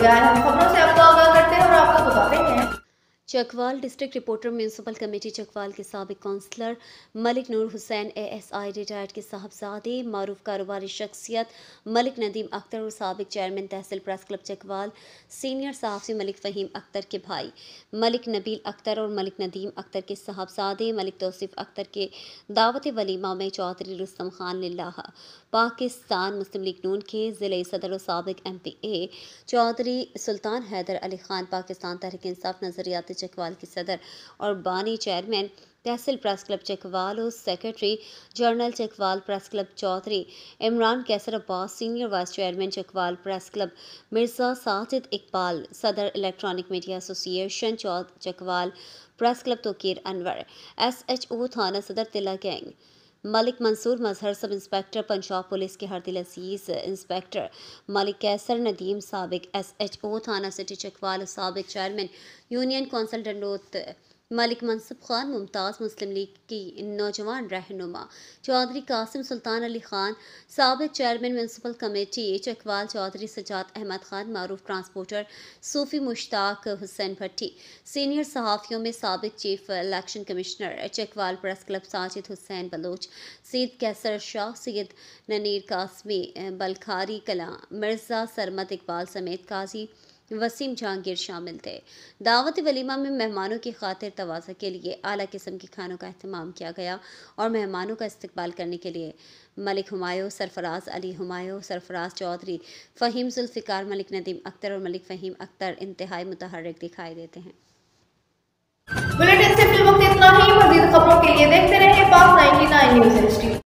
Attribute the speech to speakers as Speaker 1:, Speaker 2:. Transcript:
Speaker 1: lugar, não cobrou Chakwal district reporter municipal committee Chakwal के सबक councillor Malik Noor Hussain A S I retired के साहबजादे मरूफ कारोबारी शख्सियत मलिक नदीम अख्तर और सबक chairman Tehsil press club Chakwal senior सहाफ़ी मलिक फ़हीम अख्तर के भाई मलिक नबील अख्तर और मलिक नदीम अख्तर के साहबजादे मलिक तोसीफ़ अख्तर के दावत वली मामे चौधरी रुस्तम खान लाहा पाकिस्तान मुस्लिम लीग नून के ज़िले सदर और सबक M P A Chaudhry Sultan Haider Ali Khan Pakistan Tehreek Insaf नज़रियाती चकवाल के सदर और बानी chairman Tehsil press club Chakwal और secretary general Chakwal press club Chaudhry Imran Qaiser Abbas senior vice chairman Chakwal press club Mirza Sajid Iqbal सदर इलेक्ट्रॉनिक मीडिया एसोसिएशन चौ Chakwal press club Tauqeer Anwar S H O थाना सदर तिला गैंग मलिक मंसूर मजहर सब इंस्पेक्टर पंजाब पुलिस के हरदिल अजीज़ इंस्पेक्टर मलिक कैसर नदीम सबक एस एच ओ थाना सिटी चकवाल सबक chairman union council Dandot Malik Mansoob Khan Mumtaz Muslim League की नौजवान रहनुमा चौधरी कासिम सुल्तान अली खान सबक chairman municipal committee Chakwal Chaudhry Sajjad Ahmed Khan मरूफ ट्रांसपोर्टर सूफी मुश्ताक हुसैन भट्टी सीनियर सहाफ़ियों में सबक chief election commissioner Chakwal press club Sajid Hussain Baloch Syed Qaiser Shah Syed Naneer Qasmi बलखारी Kala Mirza Sarmad Iqbal समेत काजी वसीम जहांगीर शामिल थे दावत वलीमा में मेहमानों की खातिर तवाज़ा के लिए अली किस्म के खानों का अहतमाम किया गया और मेहमानों का इस्तबाल करने के लिए मलिक हमायों सरफराज अली हमायों सरफराज चौधरी फ़हीम जुल्फ़िकार मलिक नदीम अख्तर और मलिक फ़हीम अख्तर इंतहाई मतहरक दिखाई देते हैं